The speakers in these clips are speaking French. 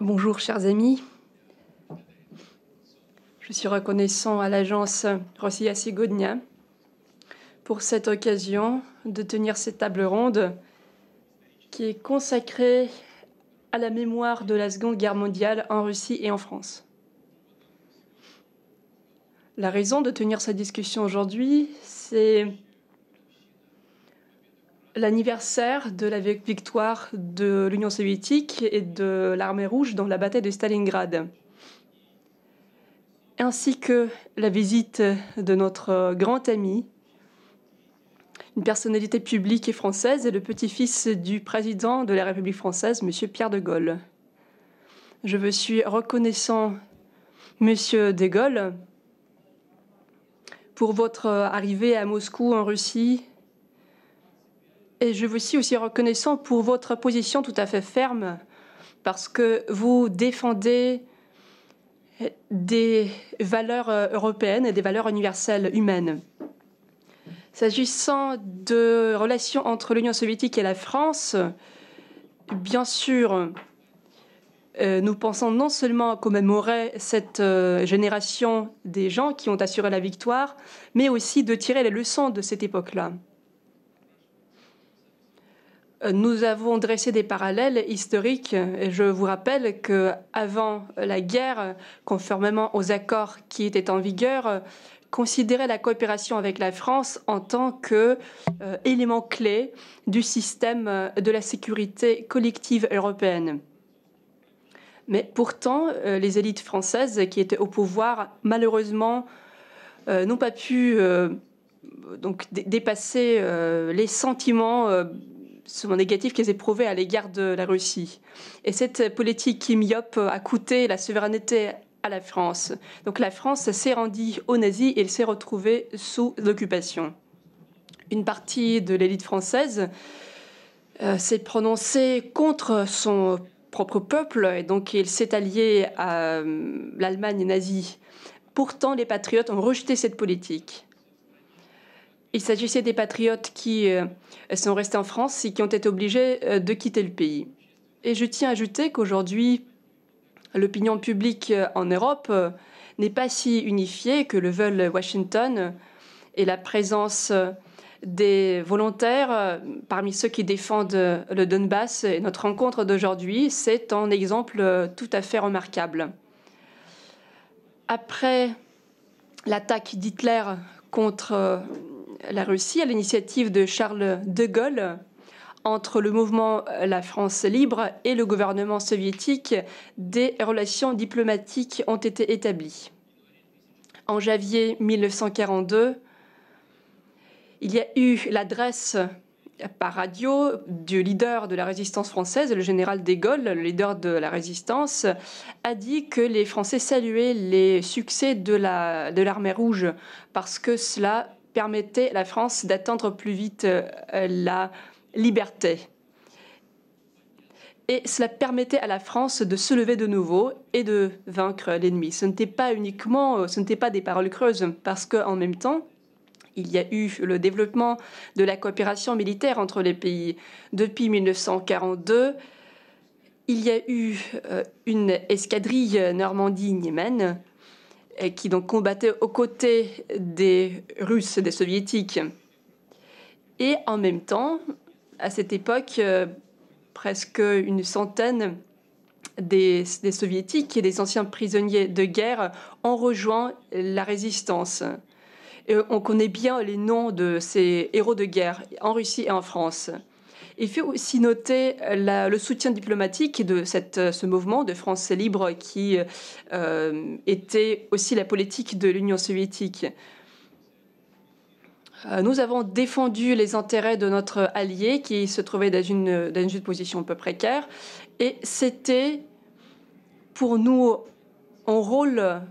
Bonjour chers amis. Je suis reconnaissant à l'agence Rossiya Sigodnia pour cette occasion de tenir cette table ronde qui est consacrée à la mémoire de la Seconde Guerre mondiale en Russie et en France. La raison de tenir cette discussion aujourd'hui, c'est l'anniversaire de la victoire de l'Union soviétique et de l'armée rouge dans la bataille de Stalingrad, ainsi que la visite de notre grand ami, une personnalité publique et française, et le petit-fils du président de la République française, M. Pierre de Gaulle. Je vous suis reconnaissant, M. de Gaulle, pour votre arrivée à Moscou en Russie et je vous suis aussi reconnaissant pour votre position tout à fait ferme, parce que vous défendez des valeurs euh, européennes et des valeurs universelles humaines. S'agissant de relations entre l'Union soviétique et la France, bien sûr, euh, nous pensons non seulement à commémorer cette euh, génération des gens qui ont assuré la victoire, mais aussi de tirer les leçons de cette époque-là nous avons dressé des parallèles historiques. Et je vous rappelle que avant la guerre, conformément aux accords qui étaient en vigueur, considérait la coopération avec la France en tant que euh, élément clé du système euh, de la sécurité collective européenne. Mais pourtant, euh, les élites françaises qui étaient au pouvoir, malheureusement, n'ont pas pu donc dépasser les sentiments souvent négatifs qu'ils éprouvaient à l'égard de la Russie. Et cette politique qui myope a coûté la souveraineté à la France. Donc la France s'est rendue aux nazis et elle s'est retrouvée sous l'occupation. Une partie de l'élite française euh, s'est prononcée contre son propre peuple et donc il s'est allié à euh, l'Allemagne nazie. Pourtant, les patriotes ont rejeté cette politique. Il s'agissait des patriotes qui euh, sont restés en France et qui ont été obligés euh, de quitter le pays. Et je tiens à ajouter qu'aujourd'hui, l'opinion publique euh, en Europe n'est pas si unifiée que le veulent Washington et la présence des volontaires parmi ceux qui défendent le Donbass. Et notre rencontre d'aujourd'hui, c'est un exemple tout à fait remarquable. Après l'attaque d'Hitler contre la Russie, à l'initiative de Charles de Gaulle, entre le mouvement euh, La France libre et le gouvernement soviétique, des relations diplomatiques ont été établies. En janvier 1942, il y a eu l'adresse par radio du leader de la résistance française, le général de Gaulle, le leader de la résistance, a dit que les Français saluaient les succès de l'armée rouge parce que cela permettait à la France d'atteindre plus vite euh, la liberté. Et cela permettait à la France de se lever de nouveau et de vaincre l'ennemi. Ce n'était pas uniquement, euh, ce n'était pas des paroles creuses, parce qu'en même temps, il y a eu le développement de la coopération militaire entre les pays. Depuis 1942, il y a eu euh, une escadrille Normandie-Niemen qui donc combattaient aux côtés des Russes des Soviétiques. Et en même temps, à cette époque, euh, presque une centaine des, Soviétiques et des anciens prisonniers de guerre ont rejoint la résistance. on connaît bien les noms de ces héros de guerre en Russie et en France. Il faut aussi noter euh, le soutien diplomatique de cette, euh, ce mouvement de France libre qui euh, était aussi la politique de l'Union soviétique. Nous avons défendu les intérêts de notre allié qui se trouvait dans une, dans une position un peu précaire. Et c'était pour nous un rôle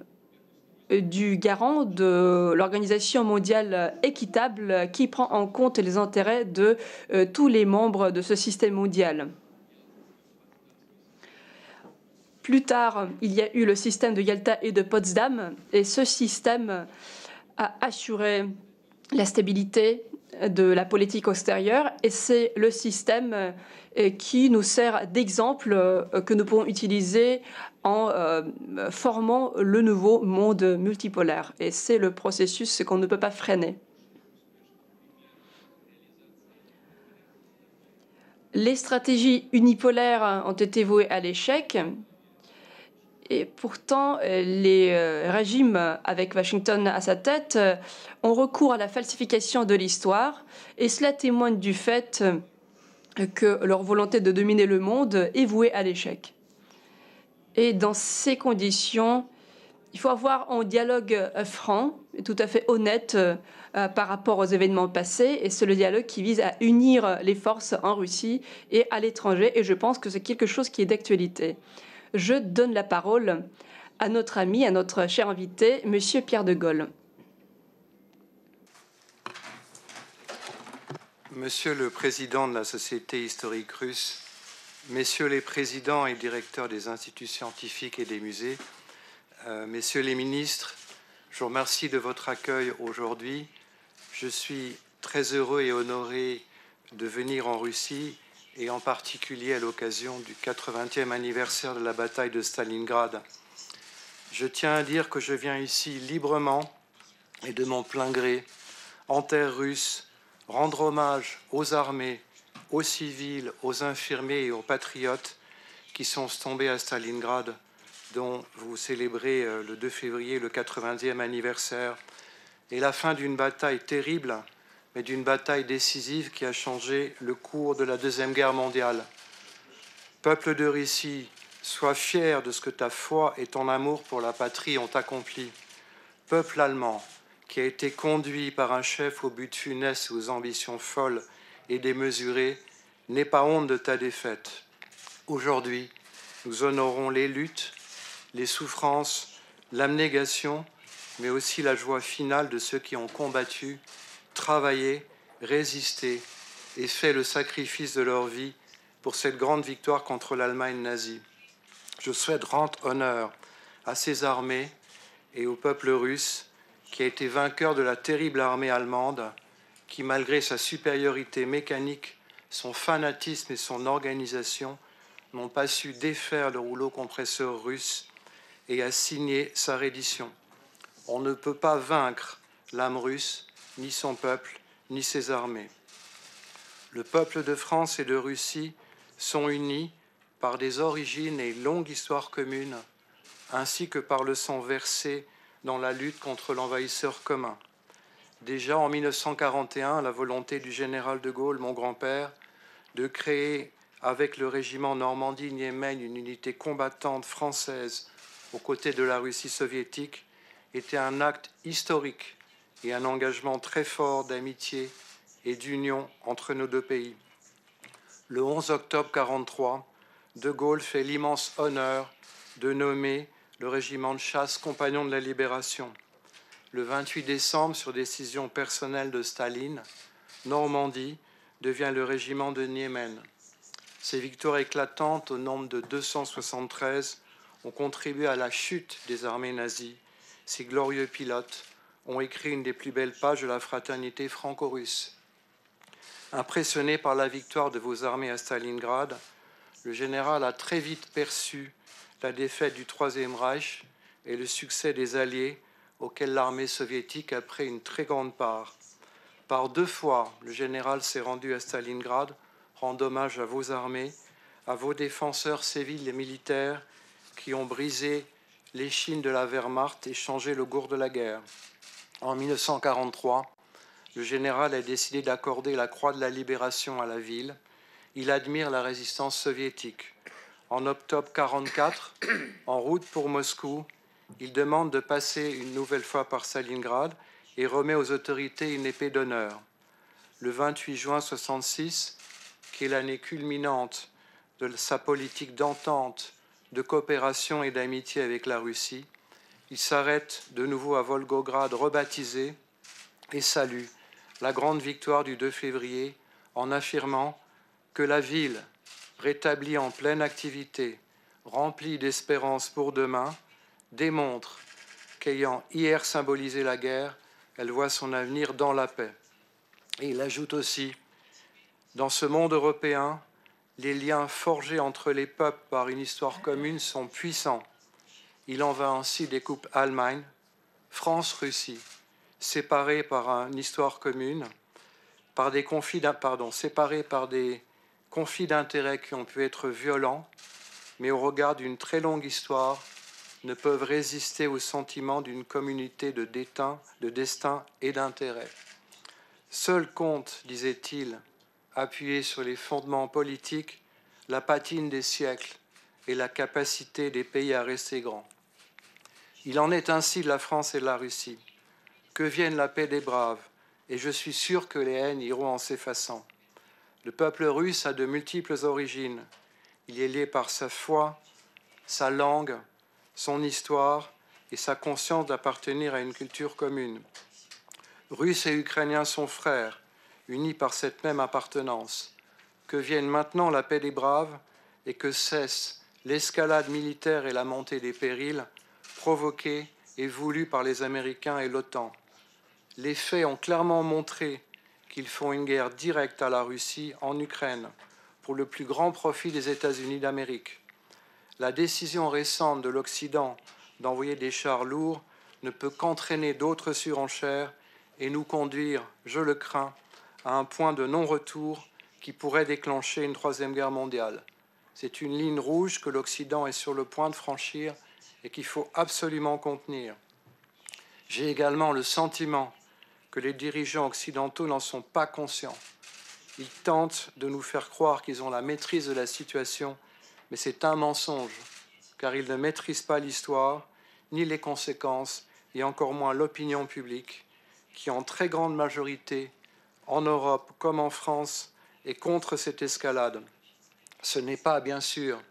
euh, du garant de l'organisation mondiale équitable qui prend en compte les intérêts de euh, tous les membres de ce système mondial. Plus tard, il y a eu le système de Yalta et de Potsdam, et ce système a assuré la stabilité de la politique extérieure, et c'est le système qui nous sert d'exemple euh, que nous pouvons utiliser en euh, formant le nouveau monde multipolaire. Et c'est le processus qu'on ne peut pas freiner. Les stratégies unipolaires ont été vouées à l'échec. Et pourtant, les euh, régimes avec Washington à sa tête ont recours à la falsification de l'histoire, et cela témoigne du fait que leur volonté de dominer le monde est vouée à l'échec. Et dans ces conditions, il faut avoir un dialogue euh, franc, tout à fait honnête euh, euh, par rapport aux événements passés. Et c'est le dialogue qui vise à unir les forces en Russie et à l'étranger. Et je pense que c'est quelque chose qui est d'actualité. Je donne la parole à notre ami, à notre cher invité, Monsieur Pierre de Gaulle. Monsieur le Président de la Société historique russe, Messieurs les Présidents et directeurs des instituts scientifiques et des musées, euh, Messieurs les ministres, je vous remercie de votre accueil aujourd'hui. Je suis très heureux et honoré de venir en Russie et en particulier à l'occasion du 80e anniversaire de la bataille de Stalingrad. Je tiens à dire que je viens ici librement et de mon plein gré, en terre russe, rendre hommage aux armées, aux civils, aux infirmiers et aux patriotes qui sont tombés à Stalingrad, dont vous célébrez euh, le 2 février le 80e anniversaire, et la fin d'une bataille terrible, mais d'une bataille décisive qui a changé le cours de la Deuxième Guerre mondiale. Peuple de Russie, sois fier de ce que ta foi et ton amour pour la patrie ont accompli. Peuple allemand, qui a été conduit par un chef au but funeste, aux ambitions folles et démesurées, n'est pas honte de ta défaite. Aujourd'hui, nous honorons les luttes, les souffrances, l'abnégation, mais aussi la joie finale de ceux qui ont combattu, travaillé, résisté et fait le sacrifice de leur vie pour cette grande victoire contre l'Allemagne nazie. Je souhaite rendre honneur à ces armées et au peuple russe qui a été vainqueur de la terrible armée allemande, qui, malgré sa supériorité mécanique, son fanatisme et son organisation, n'ont pas su défaire le rouleau compresseur russe et a signé sa reddition. On ne peut pas vaincre l'âme russe, ni son peuple, ni ses armées. Le peuple de France et de Russie sont unis par des origines et longues histoires communes, ainsi que par le sang versé dans la lutte contre l'envahisseur commun. Déjà en 1941, la volonté du général de Gaulle, mon grand-père, de créer avec le régiment Normandie-Niemen une unité combattante française aux côtés de la Russie soviétique était un acte historique et un engagement très fort d'amitié et d'union entre nos deux pays. Le 11 octobre 1943, De Gaulle fait l'immense honneur de nommer le régiment de chasse compagnon de la libération. Le 28 décembre, sur décision personnelle de Staline, Normandie devient le régiment de Niemen. Ces victoires éclatantes, au nombre de 273, ont contribué à la chute des armées nazies. Ces glorieux pilotes ont écrit une des plus belles pages de la fraternité franco-russe. Impressionné par la victoire de vos armées à Stalingrad, le général a très vite perçu la défaite du Troisième Reich et le succès des Alliés auxquels l'armée soviétique a pris une très grande part. Par deux fois, le général s'est rendu à Stalingrad, rend hommage à vos armées, à vos défenseurs civils et militaires qui ont brisé l'échine de la Wehrmacht et changé le cours de la guerre. En 1943, le général a décidé d'accorder la Croix de la Libération à la ville. Il admire la résistance soviétique en octobre 44, en route pour Moscou, il demande de passer une nouvelle fois par Stalingrad et remet aux autorités une épée d'honneur. Le 28 juin 66, qui est l'année culminante de sa politique d'entente, de coopération et d'amitié avec la Russie, il s'arrête de nouveau à Volgograd rebaptisé et salue la grande victoire du 2 février en affirmant que la ville rétablie en pleine activité, remplie d'espérance pour demain, démontre qu'ayant hier symbolisé la guerre, elle voit son avenir dans la paix. Et il ajoute aussi, dans ce monde européen, les liens forgés entre les peuples par une histoire commune sont puissants. Il en va ainsi des coupes Allemagne, France-Russie, séparées par une histoire commune, par des conflits, pardon, séparés par des conflits d'intérêts qui ont pu être violents, mais au regard d'une très longue histoire, ne peuvent résister au sentiment d'une communauté de, de destin et d'intérêts. Seul compte, disait-il, appuyé sur les fondements politiques, la patine des siècles et la capacité des pays à rester grands. Il en est ainsi de la France et de la Russie. Que vienne la paix des braves, et je suis sûr que les haines iront en s'effaçant. Le peuple russe a de multiples origines. Il est lié par sa foi, sa langue, son histoire et sa conscience d'appartenir à une culture commune. Russes et Ukrainiens sont frères, unis par cette même appartenance. Que vienne maintenant la paix des braves et que cesse l'escalade militaire et la montée des périls provoqués et voulus par les Américains et l'OTAN. Les faits ont clairement montré qu'ils font une guerre directe à la Russie en Ukraine pour le plus grand profit des États-Unis d'Amérique. La décision récente de l'Occident d'envoyer des chars lourds ne peut qu'entraîner d'autres surenchères et nous conduire, je le crains, à un point de non-retour qui pourrait déclencher une troisième guerre mondiale. C'est une ligne rouge que l'Occident est sur le point de franchir et qu'il faut absolument contenir. J'ai également le sentiment que les dirigeants occidentaux n'en sont pas conscients. Ils tentent de nous faire croire qu'ils ont la maîtrise de la situation, mais c'est un mensonge, car ils ne maîtrisent pas l'histoire, ni les conséquences, et encore moins l'opinion publique, qui en très grande majorité, en Europe comme en France, est contre cette escalade. Ce n'est pas, bien sûr,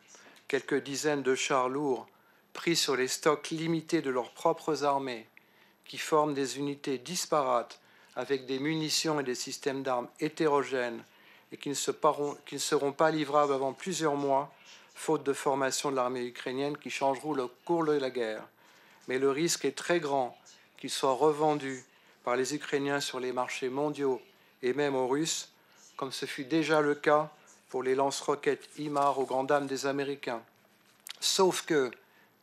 quelques dizaines de chars lourds pris sur les stocks limités de leurs propres armées, qui forment des unités disparates avec des munitions et des systèmes d'armes hétérogènes et qui ne, se qui ne, seront pas livrables avant plusieurs mois, faute de formation de l'armée ukrainienne qui changeront le cours de la guerre. Mais le risque est très grand qu'ils soient revendus par les Ukrainiens sur les marchés mondiaux et même aux Russes, comme ce fut déjà le cas pour les lance-roquettes IMAR aux grand dames des Américains. Sauf que,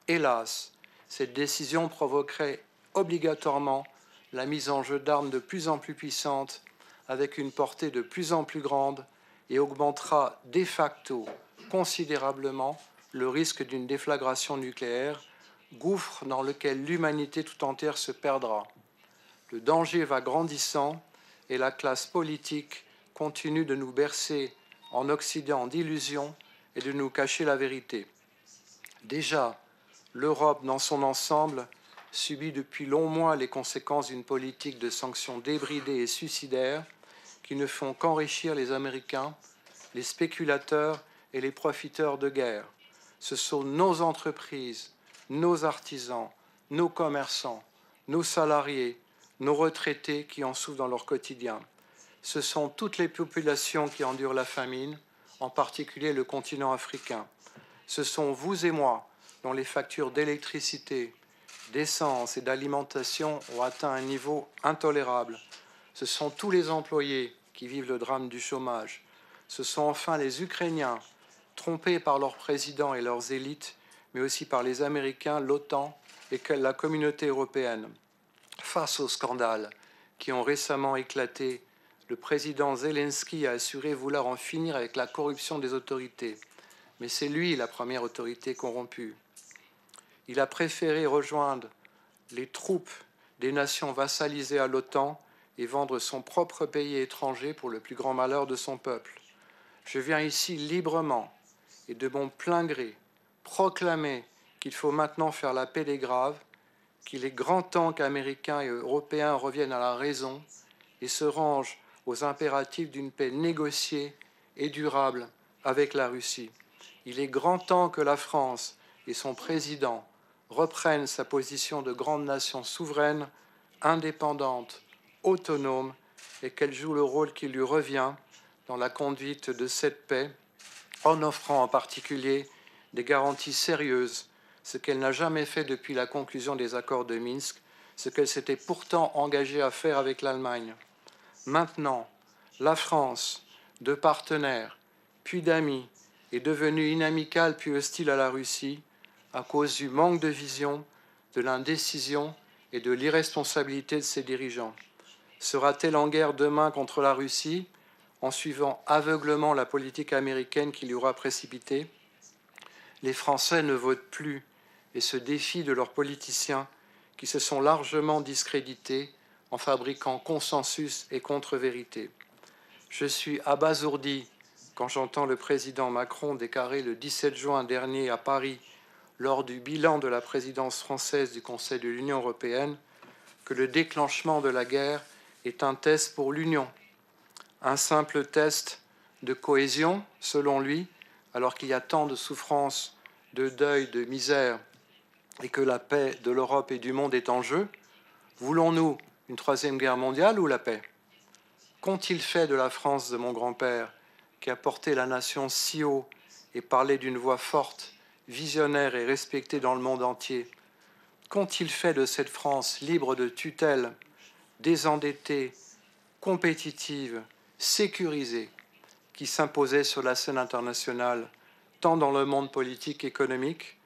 hélas, cette décision provoquerait obligatoirement la mise en jeu d'armes de plus en plus puissantes, avec une portée de plus en plus grande, et augmentera de facto considérablement le risque d'une déflagration nucléaire, gouffre dans lequel l'humanité tout entière se perdra. Le danger va grandissant et la classe politique continue de nous bercer en Occident d'illusions et de nous cacher la vérité. Déjà, l'Europe dans son ensemble subit depuis longs mois les conséquences d'une politique de sanctions débridées et suicidaires qui ne font qu'enrichir les Américains, les spéculateurs et les profiteurs de guerre. Ce sont nos entreprises, nos artisans, nos commerçants, nos salariés, nos retraités qui en souffrent dans leur quotidien. Ce sont toutes les populations qui endurent la famine, en particulier le continent africain. Ce sont vous et moi dont les factures d'électricité, d'essence et d'alimentation ont atteint un niveau intolérable. Ce sont tous les employés qui vivent le drame du chômage. Ce sont enfin les Ukrainiens, trompés par leur président et leurs élites, mais aussi par les Américains, l'OTAN et la communauté européenne. Face aux scandales qui ont récemment éclaté, le président Zelensky a assuré vouloir en finir avec la corruption des autorités. Mais c'est lui la première autorité corrompue. Il a préféré rejoindre les troupes des nations vassalisées à l'OTAN et vendre son propre pays étranger pour le plus grand malheur de son peuple. Je viens ici librement et de mon plein gré proclamer qu'il faut maintenant faire la paix des graves, qu'il est grand temps qu'Américains et Européens reviennent à la raison et se rangent aux impératifs d'une paix négociée et durable avec la Russie. Il est grand temps que la France et son président reprenne sa position de grande nation souveraine, indépendante, autonome, et qu'elle joue le rôle qui lui revient dans la conduite de cette paix, en offrant en particulier des garanties sérieuses, ce qu'elle n'a jamais fait depuis la conclusion des accords de Minsk, ce qu'elle s'était pourtant engagée à faire avec l'Allemagne. Maintenant, la France, de partenaire, puis d'ami, est devenue inamicale puis hostile à la Russie, à cause du manque de vision, de l'indécision et de l'irresponsabilité de ses dirigeants Sera-t-elle en guerre demain contre la Russie en suivant aveuglement la politique américaine qui lui aura précipité Les Français ne votent plus et se défient de leurs politiciens qui se sont largement discrédités en fabriquant consensus et contre-vérité. Je suis abasourdi quand j'entends le président Macron déclarer le 17 juin dernier à Paris lors du bilan de la présidence française du Conseil de l'Union européenne que le déclenchement de la guerre est un test pour l'Union, un simple test de cohésion, selon lui, alors qu'il y a tant de souffrances, de deuil, de misère, et que la paix de l'Europe et du monde est en jeu. Voulons-nous une troisième guerre mondiale ou la paix Qu'ont-ils fait de la France de mon grand-père, qui a porté la nation si haut et parlé d'une voix forte visionnaire et respecté dans le monde entier, qu'ont-ils fait de cette France libre de tutelle, désendettée, compétitive, sécurisée, qui s'imposait sur la scène internationale, tant dans le monde politique économique,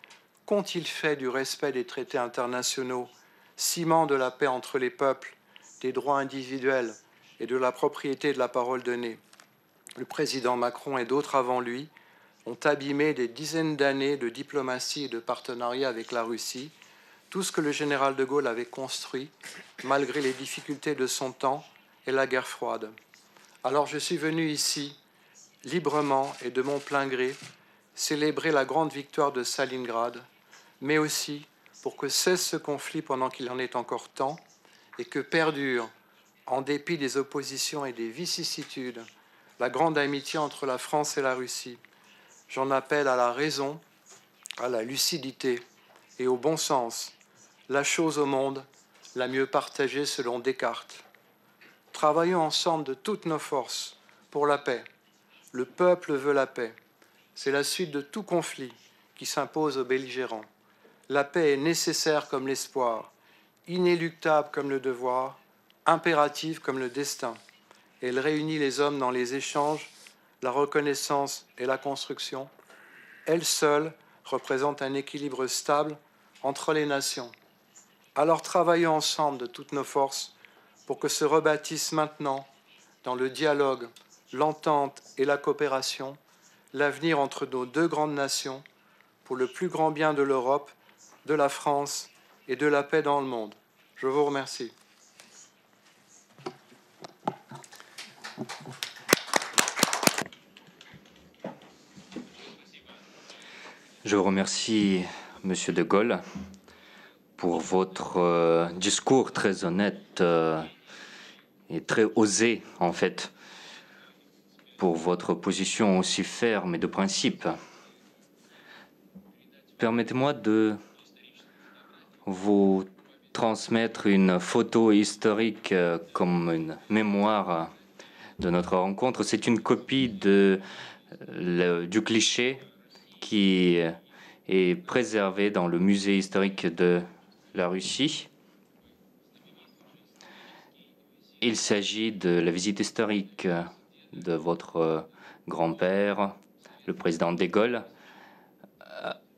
Qu'ont-ils fait du respect des traités internationaux, ciment de la paix entre les peuples, des droits individuels et de la propriété de la parole donnée Le président Macron et d'autres avant lui ont abîmé des dizaines d'années de diplomatie et de partenariat avec la Russie, tout ce que le général de Gaulle avait construit malgré les difficultés de son temps et la guerre froide. Alors je suis venu ici, librement et de mon plein gré, célébrer la grande victoire de Stalingrad, mais aussi pour que cesse ce conflit pendant qu'il en est encore temps et que perdure, en dépit des oppositions et des vicissitudes, la grande amitié entre la France et la Russie. J'en appelle à la raison, à la lucidité et au bon sens, la chose au monde la mieux partagée selon Descartes. Travaillons ensemble de toutes nos forces pour la paix. Le peuple veut la paix. C'est la suite de tout conflit qui s'impose aux belligérants. La paix est nécessaire comme l'espoir, inéluctable comme le devoir, impérative comme le destin. Elle réunit les hommes dans les échanges la reconnaissance et la construction, elles seules représentent un équilibre stable entre les nations. Alors travaillons ensemble de toutes nos forces pour que se rebâtisse maintenant, dans le dialogue, l'entente et la coopération, l'avenir entre nos deux grandes nations pour le plus grand bien de l'Europe, de la France et de la paix dans le monde. Je vous remercie. Je remercie, Monsieur de Gaulle, pour votre euh, discours très honnête euh, et très osé, en fait, pour votre position aussi ferme et de principe. Permettez-moi de vous transmettre une photo historique euh, comme une mémoire de notre rencontre. C'est une copie du cliché qui est préservé dans le musée historique de la Russie. Il s'agit de la visite historique de votre grand-père, le président de Gaulle,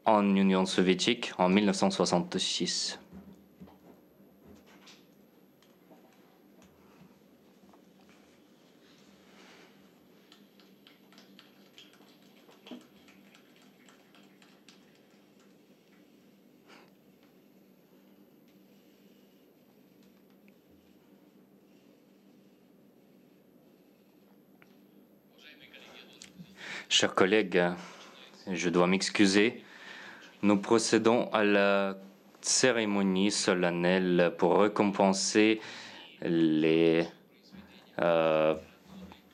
en Union soviétique en 1966. Chers collègues, je dois m'excuser. Nous procédons à la cérémonie solennelle pour récompenser les, euh,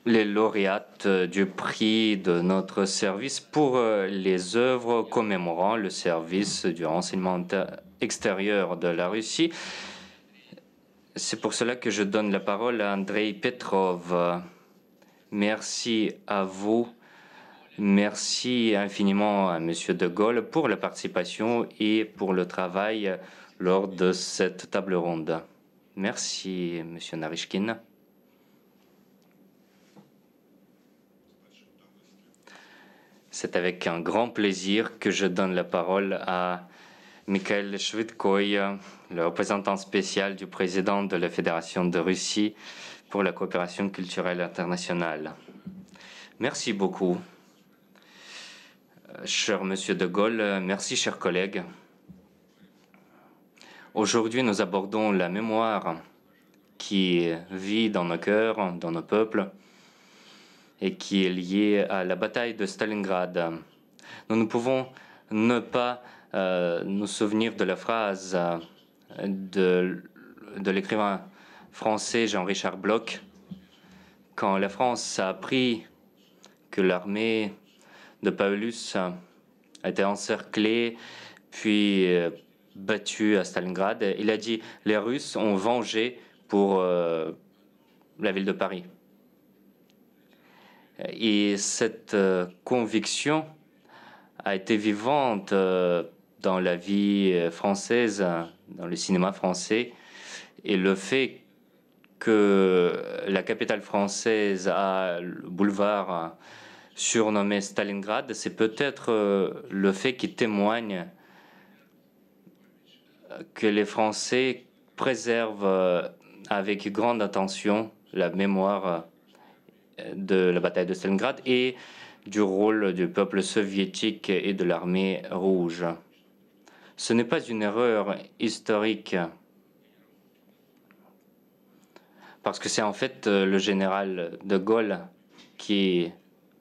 les lauréates du prix de notre service pour euh, les œuvres commémorant le service du renseignement extérieur de la Russie. C'est pour cela que je donne la parole à Andrei Petrov. Merci à vous. Merci infiniment à M. De Gaulle pour la participation et pour le travail lors de cette table ronde. Merci, M. Narishkin. C'est avec un grand plaisir que je donne la parole à Mikhail Shvitkoy, le représentant spécial du président de la Fédération de Russie pour la coopération culturelle internationale. Merci beaucoup. Euh, cher Monsieur de Gaulle, euh, merci chers collègues. Aujourd'hui, nous abordons la mémoire qui vit dans nos cœurs, dans nos peuples, et qui est liée à la bataille de Stalingrad. Nous ne pouvons ne pas euh, nous souvenir de la phrase de, de l'écrivain français Jean-Richard Bloch, quand la France a appris que l'armée de Paulus a euh, été encerclé, puis euh, battu à Stalingrad. Il a dit Les Russes ont vengé pour euh, la ville de Paris. Et cette conviction a été vivante dans la vie française, dans le cinéma français. Et le fait que la capitale française a le boulevard surnommé Stalingrad, c'est peut-être euh, le fait qui témoigne euh, que les Français préservent euh, avec grande attention la mémoire de la bataille de Stalingrad et du rôle du peuple soviétique et de l'armée rouge. Ce n'est pas une erreur historique, parce que c'est en fait le général de Gaulle qui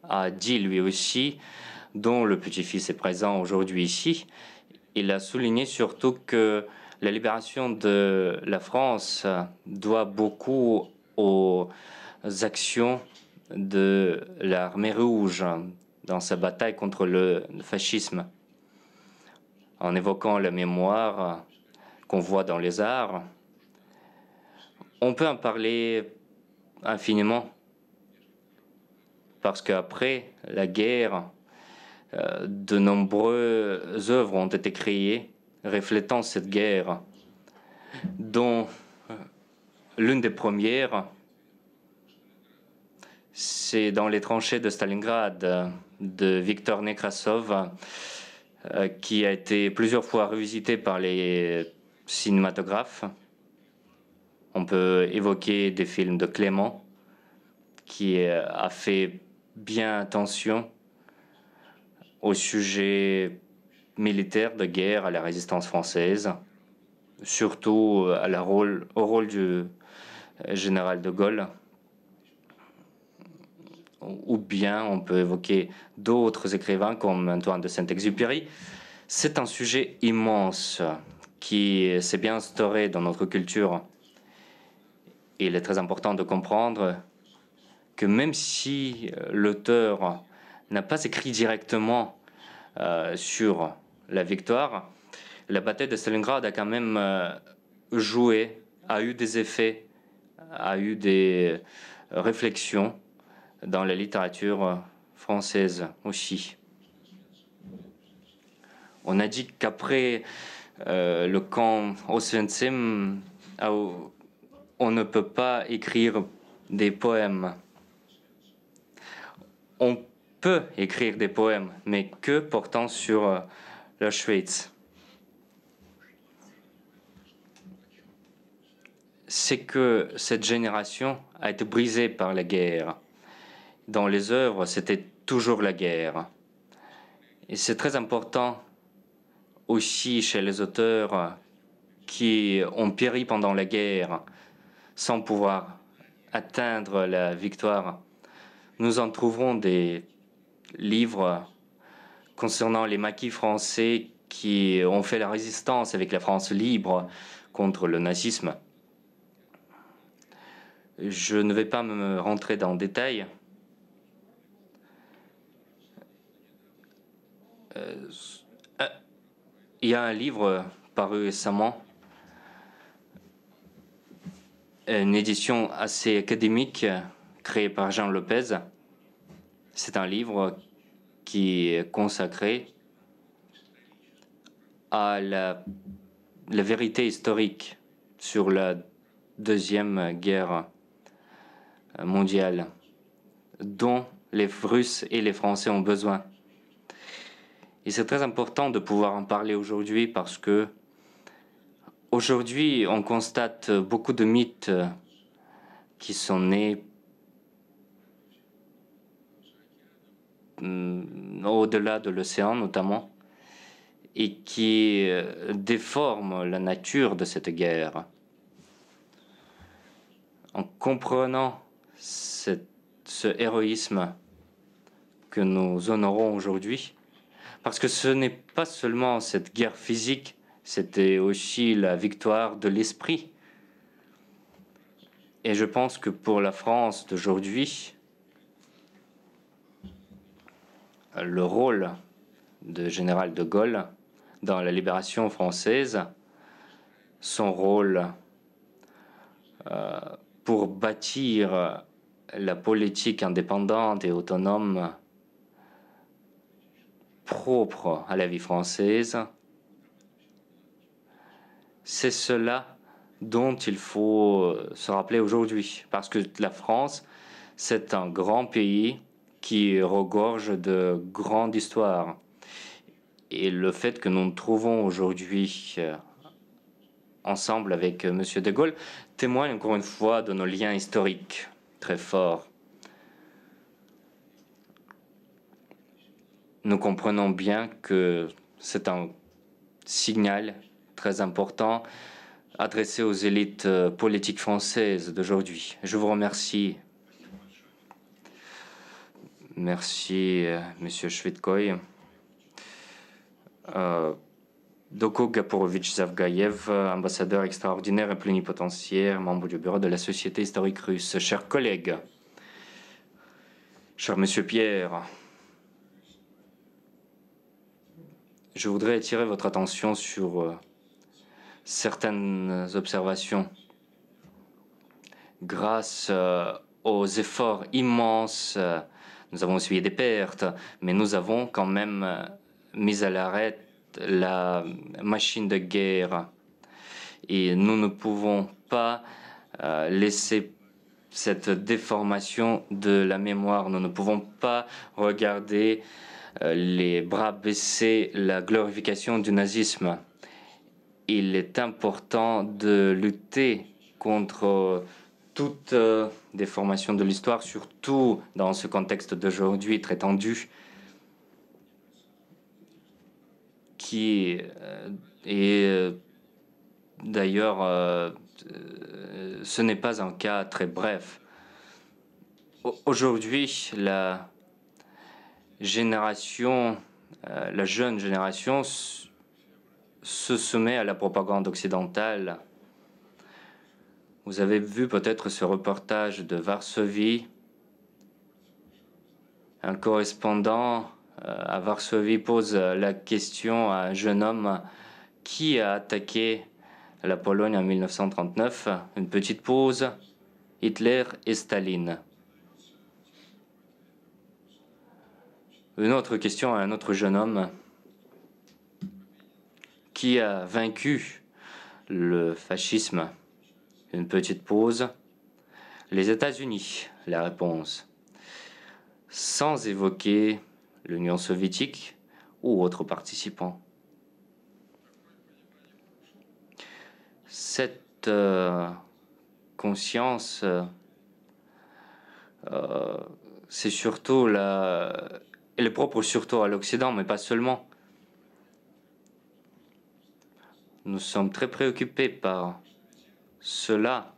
a dit lui aussi, dont le petit-fils est présent aujourd'hui ici, il a souligné surtout que la libération de la France doit beaucoup aux actions de l'armée rouge dans sa bataille contre le fascisme. En évoquant la mémoire qu'on voit dans les arts, on peut en parler infiniment parce qu'après la guerre, euh, de nombreuses œuvres ont été créées reflétant cette guerre, dont euh, l'une des premières, c'est dans les tranchées de Stalingrad euh, de Victor Nekrasov, qui a été plusieurs fois revisité par les cinématographes. On peut évoquer des films de Clément, qui a fait bien attention au sujet militaire de guerre à la résistance française, surtout euh, à au rôle du euh, général de Gaulle. Ou bien on peut évoquer d'autres écrivains comme Antoine de Saint-Exupéry. C'est un sujet immense qui s'est bien instauré dans notre culture. Il est très important de comprendre que même si euh, l'auteur n'a pas écrit directement euh, sur la victoire, la bataille de Stalingrad a quand même euh, joué, a eu des effets, a eu des réflexions dans la littérature française aussi. On a dit qu'après le camp Osvencim, on ne peut pas écrire des poèmes on peut écrire des poèmes, mais que portant sur euh, la Schweiz. C'est que cette génération a été brisée par la guerre. Dans les œuvres, c'était toujours la guerre. Et c'est très important aussi chez les auteurs euh, qui ont péri pendant la guerre sans pouvoir atteindre la victoire. Nous en trouverons des livres concernant les maquis français qui ont fait la résistance avec la France libre contre le nazisme. Je ne vais pas me rentrer dans le détail. Euh, ah, il y a un livre paru récemment, une édition assez académique par Jean Lopez. C'est un livre qui est consacré à la, vérité historique sur la Deuxième Guerre mondiale, dont les Russes et les Français ont besoin. Et c'est très important de pouvoir en parler aujourd'hui parce que aujourd'hui, on constate beaucoup de mythes qui sont nés Euh, au-delà de l'océan notamment, et qui euh, déforme la nature de cette guerre. En comprenant ce héroïsme que nous honorons aujourd'hui, parce que ce n'est pas seulement cette guerre physique, c'était aussi la victoire de l'esprit. Et je pense que pour la France d'aujourd'hui, le rôle de général de Gaulle dans la libération française, son rôle euh, pour bâtir la politique indépendante et autonome propre à la vie française, c'est cela dont il faut euh, se rappeler aujourd'hui. Parce que la France, c'est un grand pays qui regorge de grandes histoires. Et le fait que nous nous trouvons aujourd'hui euh, ensemble avec euh, M. de Gaulle témoigne encore une fois de nos liens historiques très forts. Nous comprenons bien que c'est un signal très important adressé aux élites euh, politiques françaises d'aujourd'hui. Je vous remercie. Merci, euh, Monsieur Euh, Doko Gaporovitch Zavgayev, ambassadeur extraordinaire et plénipotentiaire, membre du bureau de la Société historique russe. Chers collègues, cher Monsieur Pierre, je voudrais attirer votre attention sur euh, certaines observations. Grâce euh, aux efforts immenses nous avons subi des pertes, mais nous avons quand même euh, mis à l'arrêt la machine de guerre. Et nous ne pouvons pas euh, laisser cette déformation de la mémoire. Nous ne pouvons pas regarder euh, les bras baissés la glorification du nazisme. Il est important de lutter contre toutes les euh, des formations de l'histoire, surtout dans ce contexte d'aujourd'hui très tendu, qui euh, est euh, d'ailleurs, ce n'est pas un cas très bref. Aujourd'hui, la génération, la jeune génération se soumet à la propagande occidentale vous avez vu peut-être ce reportage de Varsovie. Un correspondant euh, à Varsovie pose euh, la question à un jeune homme qui a attaqué la Pologne en 1939. Une petite pause. Hitler et Staline. Une autre question à un autre jeune homme qui a vaincu le fascisme. Une petite pause. Les États-Unis, la réponse. Sans évoquer l'Union soviétique ou autres participants Cette euh, conscience, euh, euh, c'est surtout la. Elle est propre surtout à l'Occident, mais pas seulement. Nous sommes très préoccupés par cela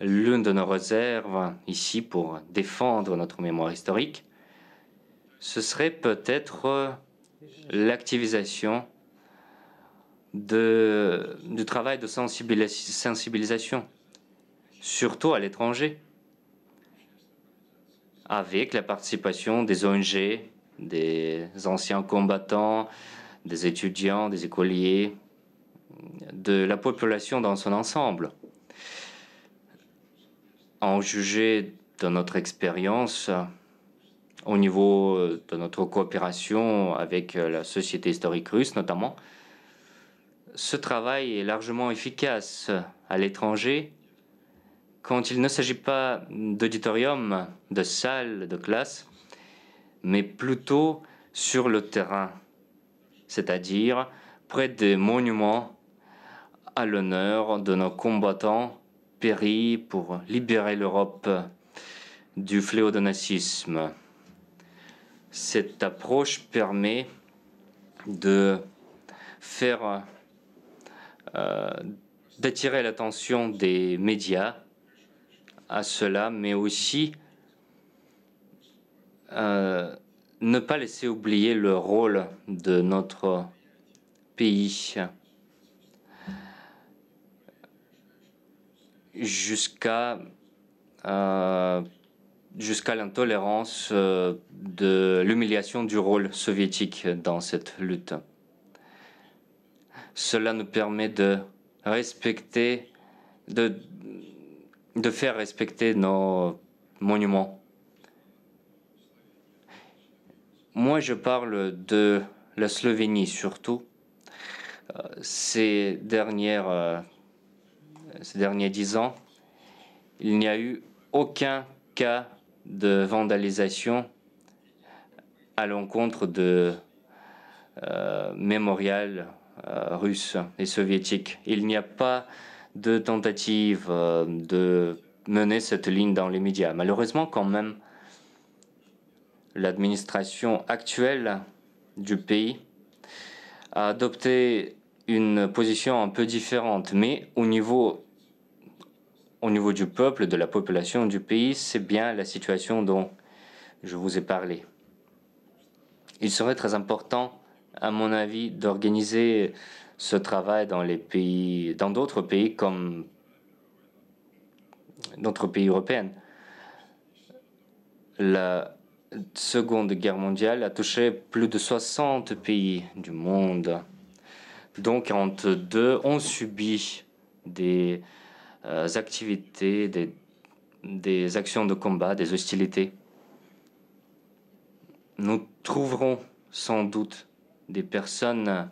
l'une de nos réserves ici pour défendre notre mémoire historique, ce serait peut-être l'activisation du travail de sensibilisation, surtout à l'étranger, avec la participation des ONG, des anciens combattants, des étudiants, des écoliers, de la population dans son ensemble. En juger de notre expérience au niveau euh, de notre coopération avec euh, la société historique russe notamment, ce travail est largement efficace à l'étranger quand il ne s'agit pas d'auditorium, de salle, de classe, mais plutôt sur le terrain, c'est-à-dire près des monuments à l'honneur de nos combattants péris pour libérer l'Europe du fléau de nazisme. Cette approche permet de faire euh, d'attirer l'attention des médias à cela, mais aussi euh, ne pas laisser oublier le rôle de notre pays. Euh, jusqu'à l'intolérance euh, de l'humiliation du rôle soviétique dans cette lutte. Cela nous permet de respecter, de, de faire respecter nos monuments. Moi, je parle de la Slovénie surtout. Euh, ces dernières euh, ces derniers dix ans, il n'y a eu aucun cas de vandalisation à l'encontre de euh, mémorial euh, russe et soviétique. Il n'y a pas de tentative euh, de mener cette ligne dans les médias. Malheureusement, quand même, l'administration actuelle du pays a adopté une position un peu différente, mais au niveau au niveau du peuple, de la population du pays, c'est bien la situation dont je vous ai parlé. Il serait très important, à mon avis, d'organiser ce travail dans les pays, dans d'autres pays comme d'autres pays européens. La Seconde Guerre mondiale a touché plus de 60 pays du monde, dont 42 ont subi des euh, activités, des, actions de combat, des hostilités. Nous trouverons sans doute des personnes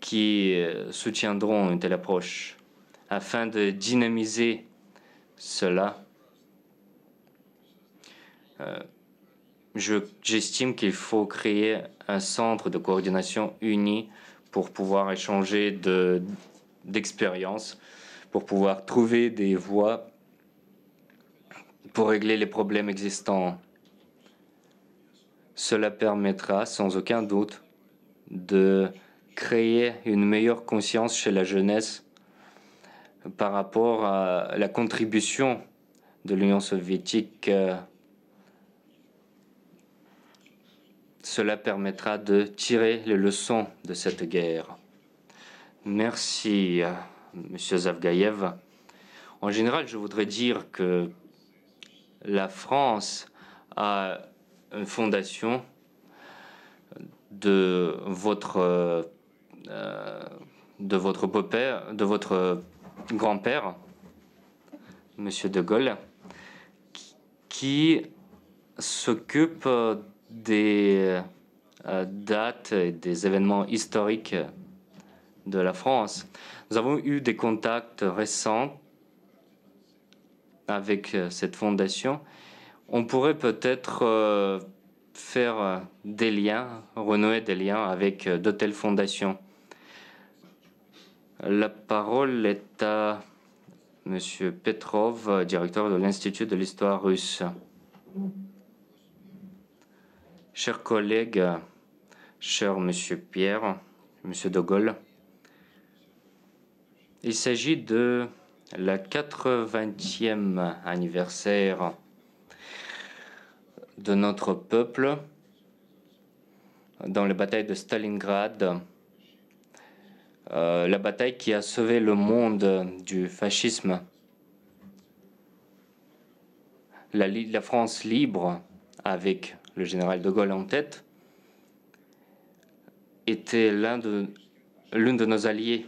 qui euh, soutiendront une telle approche afin de dynamiser cela. Euh, j'estime qu'il faut créer un centre de coordination uni pour pouvoir échanger d'expériences pour pouvoir trouver des voies pour régler les problèmes existants. Cela permettra sans aucun doute de créer une meilleure conscience chez la jeunesse par rapport à la contribution de l'Union soviétique. Euh, cela permettra de tirer les leçons de cette guerre. Merci. Monsieur Zavgaïev. En général, je voudrais dire que la France a une fondation de votre, euh, de votre beau-père, de votre grand-père, Monsieur de Gaulle, qui, s'occupe des euh, dates et des événements historiques de la France. Nous avons eu des contacts récents avec euh, cette fondation. On pourrait peut-être euh, faire euh, des liens, renouer des liens avec de telles fondations. La parole est à M. Petrov, directeur de l'Institut de l'histoire russe. Chers collègues, cher Monsieur Pierre, Monsieur De Gaulle, il s'agit de la 80e anniversaire de notre peuple dans la bataille de Stalingrad, euh, la bataille qui a sauvé le monde du fascisme. La, France libre, avec le général de Gaulle en tête, était l'un l'une de nos alliés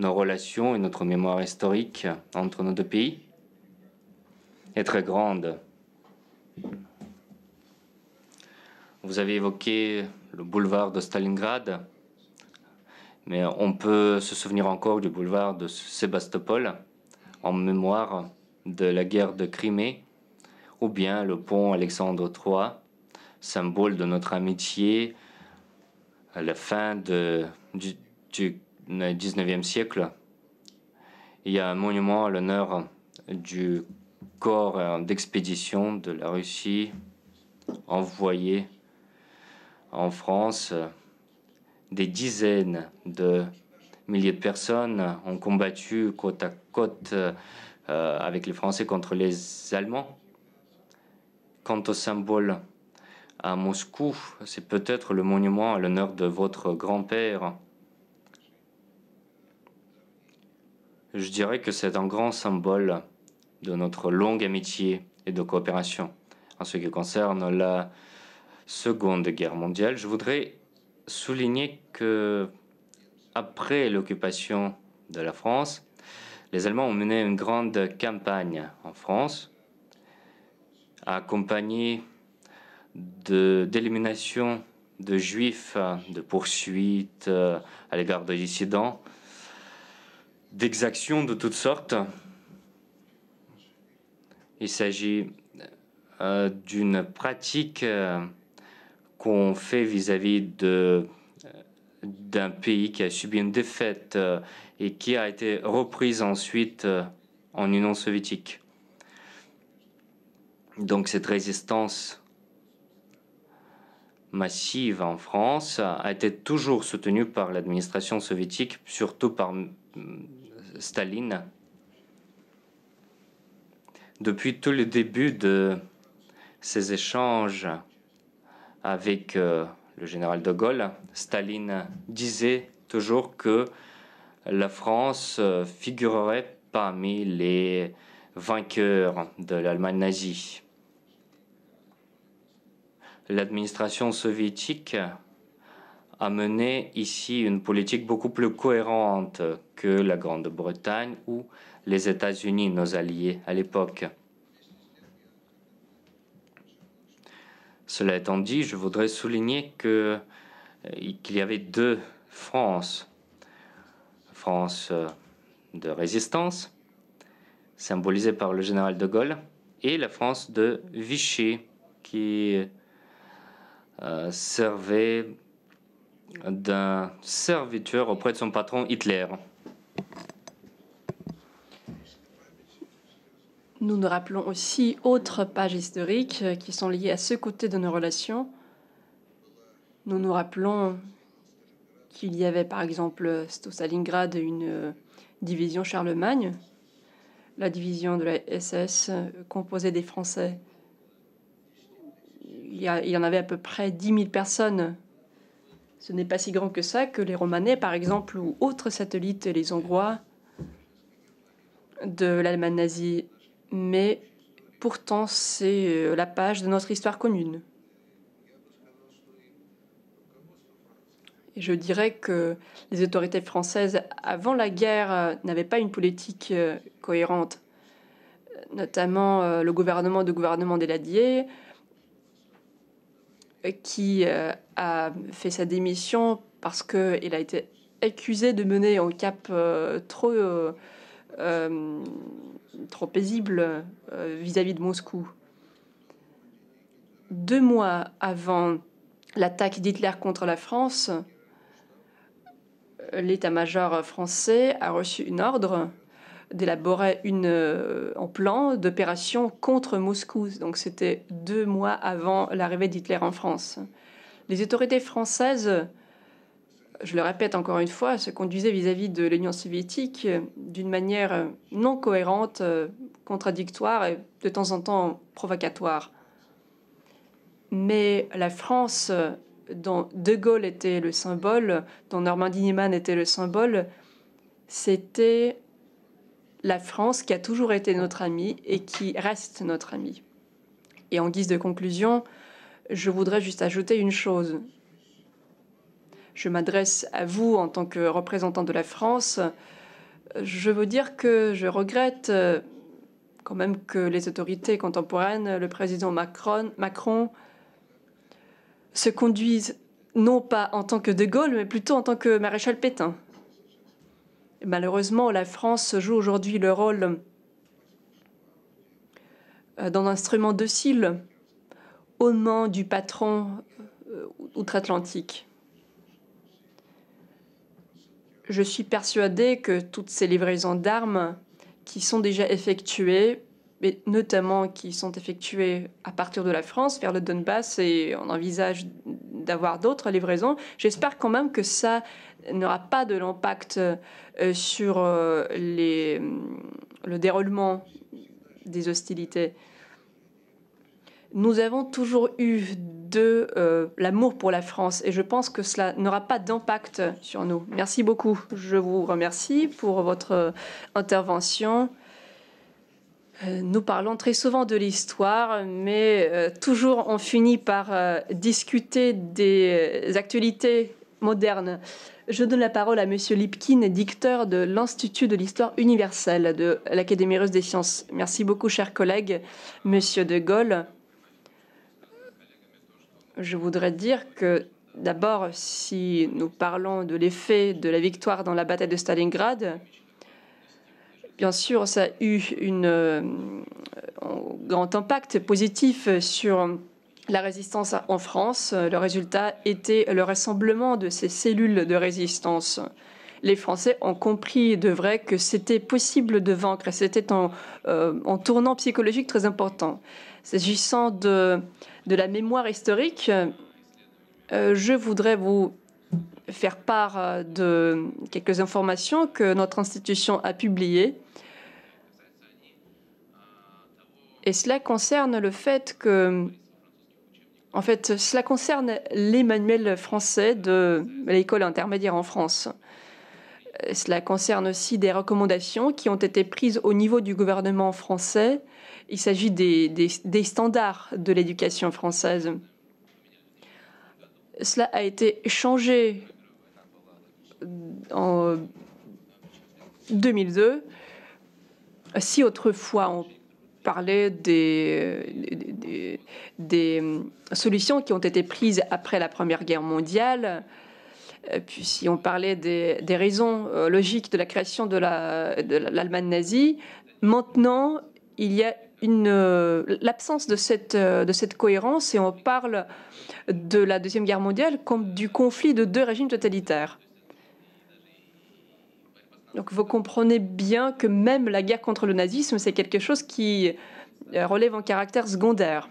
nos relations et notre mémoire historique entre nos deux pays est très grande. Vous avez évoqué le boulevard de Stalingrad, mais on peut se souvenir encore du boulevard de Sébastopol en mémoire de la guerre de Crimée, ou bien le pont Alexandre III, symbole de notre amitié à la fin de, du, du 19e siècle, il y a un monument à l'honneur du corps euh, d'expédition de la Russie envoyé en France. Des dizaines de milliers de personnes ont combattu côte à côte euh, avec les Français contre les Allemands. Quant au symbole à Moscou, c'est peut-être le monument à l'honneur de votre grand-père, je dirais que c'est un grand symbole de notre longue amitié et de coopération. En ce qui concerne la Seconde Guerre mondiale, je voudrais souligner que après l'occupation de la France, les Allemands ont mené une grande campagne en France, accompagnée d'élimination de, de, juifs, de poursuites euh, à l'égard des dissidents, d'exactions de toutes sortes. Il s'agit euh, d'une pratique euh, qu'on fait vis-à-vis de euh, d'un pays qui a subi une défaite et qui a été reprise ensuite en Union soviétique. Donc cette résistance massive en France a été toujours soutenue par l'administration soviétique, surtout par Staline. Depuis tout le début de ces échanges avec euh, le général de Gaulle, Staline disait toujours que la France euh, figurerait parmi les vainqueurs de l'Allemagne nazie. L'administration soviétique a mené ici une politique beaucoup plus cohérente que la Grande-Bretagne ou les États-Unis, nos alliés à l'époque. Cela étant dit, je voudrais souligner euh, qu'il y avait deux France. France euh, de résistance, symbolisée par le général de Gaulle, et la France de Vichy, qui euh, servait d'un serviteur auprès de son patron Hitler. Nous nous rappelons aussi autres pages historiques euh, qui sont liées à ce côté de nos relations. Nous nous rappelons qu'il y avait par exemple au Stalingrad une euh, division Charlemagne. La division de la SS euh, composée des Français. Il y, en avait à peu près 10 000 personnes ce n'est pas si grand que ça que les Romanais, par exemple, ou autres satellites, les Hongrois de l'Allemagne nazie. Mais pourtant, c'est euh, la page de notre histoire commune. Et je dirais que les autorités françaises, avant la guerre, euh, n'avaient pas une politique euh, cohérente. Notamment le gouvernement de gouvernement des Ladiers, qui euh, a fait sa démission parce qu'il a été accusé de mener un cap euh, euh, trop, paisible vis-à-vis -vis de Moscou. Deux mois avant l'attaque d'Hitler contre la France, l'état-major français a reçu une ordre d'élaborer une, euh, un plan d'opération contre Moscou. Donc c'était deux mois avant l'arrivée d'Hitler en France. Les autorités françaises, je le répète encore une fois, se conduisaient vis-à-vis de l'Union soviétique euh, d'une manière euh, non cohérente, contradictoire et de temps en temps provocatoire. Mais la France, dont De Gaulle était le symbole, dont Normandie Niemann était le symbole, c'était la France qui a toujours été notre amie et qui reste notre amie. Et en guise de conclusion, je voudrais juste ajouter une chose. Je m'adresse à vous en tant que représentant de la France. Je veux dire que je regrette euh, quand même que les autorités contemporaines, le président Macron, se conduisent non pas en tant que De Gaulle, mais plutôt en tant que maréchal Pétain. Malheureusement, la France joue aujourd'hui le rôle euh, d'un instrument docile au nom du patron euh, outre-Atlantique. Je suis persuadée que toutes ces livraisons d'armes qui sont déjà effectuées, mais notamment qui sont effectuées à partir de la France vers le Donbass, et on envisage d'avoir d'autres livraisons. J'espère quand même que ça n'aura pas de l'impact euh, sur euh, les, mm, le déroulement des hostilités. Nous avons toujours eu de euh, l'amour pour la France et je pense que cela n'aura pas d'impact sur nous. Merci beaucoup. Je vous remercie pour votre intervention. Euh, nous parlons très souvent de l'histoire, mais euh, toujours on finit par euh, discuter des actualités modernes. Je donne la parole à Monsieur Lipkin, dicteur de l'Institut de l'Histoire universelle de l'Académie russe des sciences. Merci beaucoup, chers collègues. Monsieur De Gaulle, je voudrais dire que d'abord, si nous parlons de l'effet de la victoire dans la bataille de Stalingrad, bien sûr, ça a eu euh, un grand impact positif sur la résistance en France. Le résultat était le rassemblement de ces cellules de résistance. Les Français ont compris de vrai que c'était possible de vaincre c'était un, euh, tournant psychologique très important. S'agissant de, la mémoire historique, euh, je voudrais vous faire part de quelques informations que notre institution a publiées Et cela concerne le fait que, en fait, cela concerne les manuels français de l'école intermédiaire en France. cela concerne aussi des recommandations qui ont été prises au niveau du gouvernement français. Il s'agit des, des, standards de l'éducation française. Cela a été changé en 2002. Si autrefois on parler des, des, solutions qui ont été prises après la Première Guerre mondiale. puis si on parlait des, raisons euh, logiques de la création de l'Allemagne nazie, maintenant il y a euh, l'absence de cette, euh, de cette cohérence et on parle de la Deuxième Guerre mondiale comme du conflit de deux régimes totalitaires. Donc vous comprenez bien que même la guerre contre le nazisme, c'est quelque chose qui euh, relève en caractère secondaire.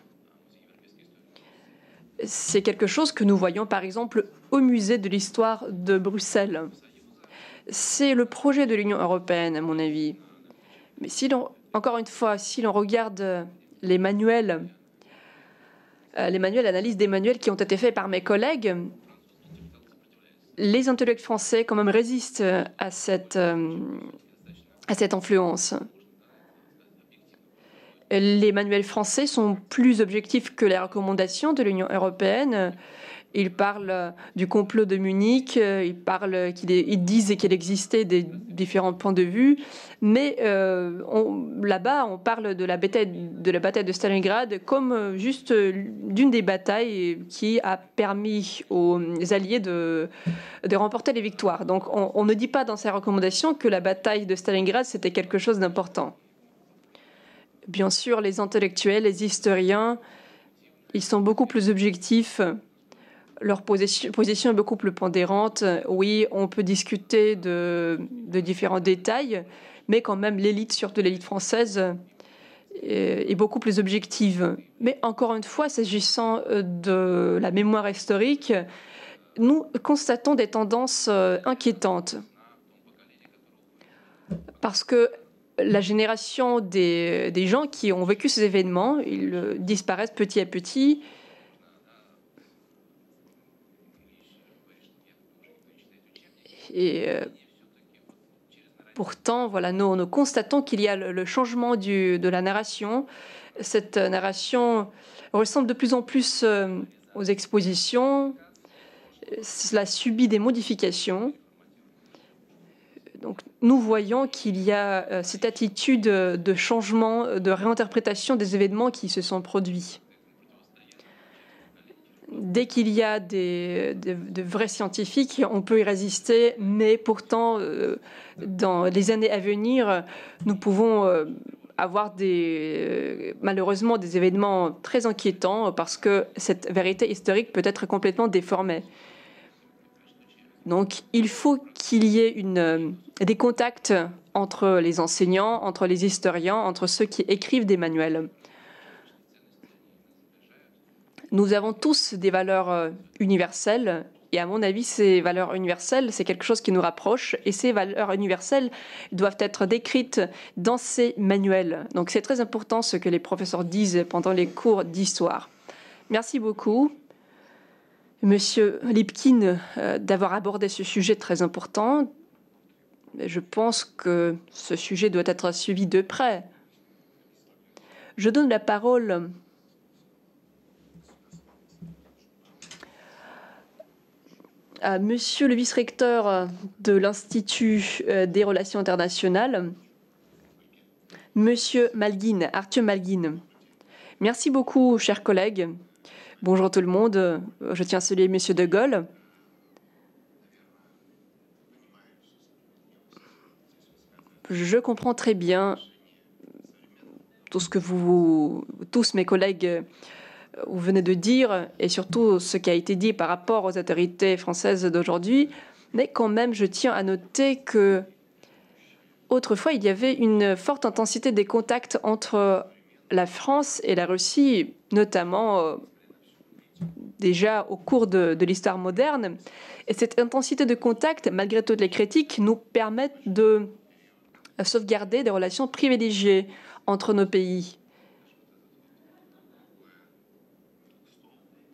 C'est quelque chose que nous voyons par exemple au musée de l'histoire de Bruxelles. C'est le projet de l'Union européenne, à mon avis. Mais si l'on, encore une fois, si l'on regarde les manuels, euh, les manuels, l'analyse des manuels qui ont été faits par mes collègues, les intellectuels français quand même résistent euh, à cette, euh, à cette influence. Les manuels français sont plus objectifs que les recommandations de l'Union européenne il parle euh, du complot de Munich, euh, il parle qu'il ils disent qu'il existait des différents points de vue, mais euh, là-bas, on parle de la bataille de, la bataille de Stalingrad comme juste d'une des batailles qui a permis aux Alliés de, de remporter les victoires. Donc on, ne dit pas dans ces recommandations que la bataille de Stalingrad, c'était quelque chose d'important. Bien sûr, les intellectuels, les historiens, ils sont beaucoup plus objectifs leur position, position, est beaucoup plus pondérante. Oui, on peut discuter de, différents détails, mais quand même, l'élite, surtout l'élite française, euh, est, beaucoup plus objective. Mais encore une fois, s'agissant euh, de la mémoire historique, nous constatons des tendances euh, inquiétantes. Parce que la génération des, des gens qui ont vécu ces événements, ils disparaissent petit à petit Et euh, pourtant, voilà, nous, constatons qu'il y a le, changement de la narration. Cette narration ressemble de plus en plus euh, aux expositions. Cela subit des modifications. Donc, nous voyons qu'il y a euh, cette attitude de changement, de réinterprétation des événements qui se sont produits dès qu'il y a de vrais scientifiques, on peut y résister, mais pourtant, euh, dans les années à venir, nous pouvons euh, avoir euh, malheureusement des événements très inquiétants parce que cette vérité historique peut être complètement déformée. Donc il faut qu'il y ait des contacts entre les enseignants, entre les historiens, entre ceux qui écrivent des manuels nous avons tous des valeurs euh, universelles. Et à mon avis, ces valeurs universelles, c'est quelque chose qui nous rapproche. Et ces valeurs universelles doivent être décrites dans ces manuels. Donc c'est très important ce que les professeurs disent pendant les cours d'histoire. Merci beaucoup. Monsieur Lipkin, euh, d'avoir abordé ce sujet très important. Je pense que ce sujet doit être suivi de près. Je donne la parole monsieur le vice-recteur de l'Institut euh, des Relations internationales, monsieur Malguin, Arthur Malguin. Merci beaucoup, chers collègues. Bonjour tout le monde. Je tiens à saluer monsieur De Gaulle. Je comprends très bien tout ce que vous, tous mes collègues vous venez de dire, et surtout ce qui a été dit par rapport aux autorités françaises d'aujourd'hui, mais quand même, je tiens à noter que autrefois, il y avait une forte intensité des contacts entre la France et la Russie, notamment euh, déjà au cours de, de l'histoire moderne. Et cette intensité de contact, malgré toutes les critiques, nous permet de sauvegarder des relations privilégiées entre nos pays.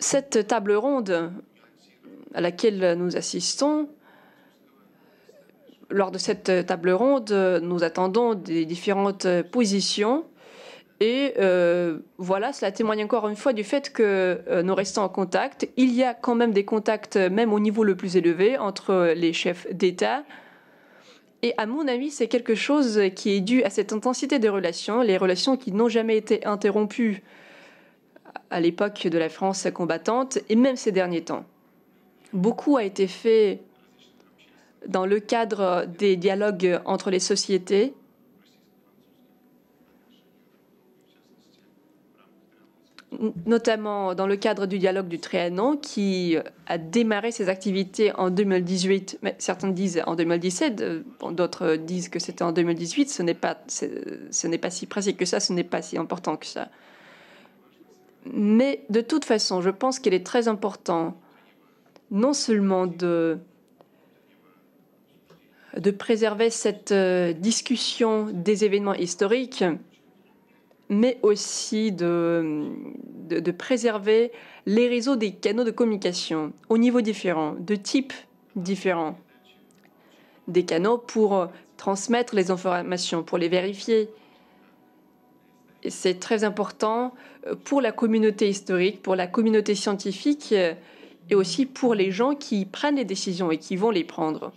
Cette table ronde à laquelle nous assistons, lors de cette table ronde, nous attendons des différentes positions. Et euh, voilà, cela témoigne encore une fois du fait que euh, nous restons en contact. Il y a quand même des contacts, même au niveau le plus élevé, entre les chefs d'État. Et à mon avis, c'est quelque chose qui est dû à cette intensité des relations, les relations qui n'ont jamais été interrompues à l'époque de la France combattante et même ces derniers temps. Beaucoup a été fait dans le cadre des dialogues entre les sociétés. notamment dans le cadre du dialogue du Trianon qui a démarré ses activités en 2018, mais certains disent en 2017, euh, d'autres disent que c'était en 2018, ce n'est pas, ce n'est pas si précis que ça, ce n'est pas si important que ça. Mais de toute façon, je pense qu'il est très important non seulement de, préserver cette euh, discussion des événements historiques, mais aussi de, préserver les réseaux des canaux de communication au niveau différent, de types différents. Des canaux pour transmettre les informations, pour les vérifier, c'est très important euh, pour la communauté historique, pour la communauté scientifique euh, et aussi pour les gens qui prennent les décisions et qui vont les prendre.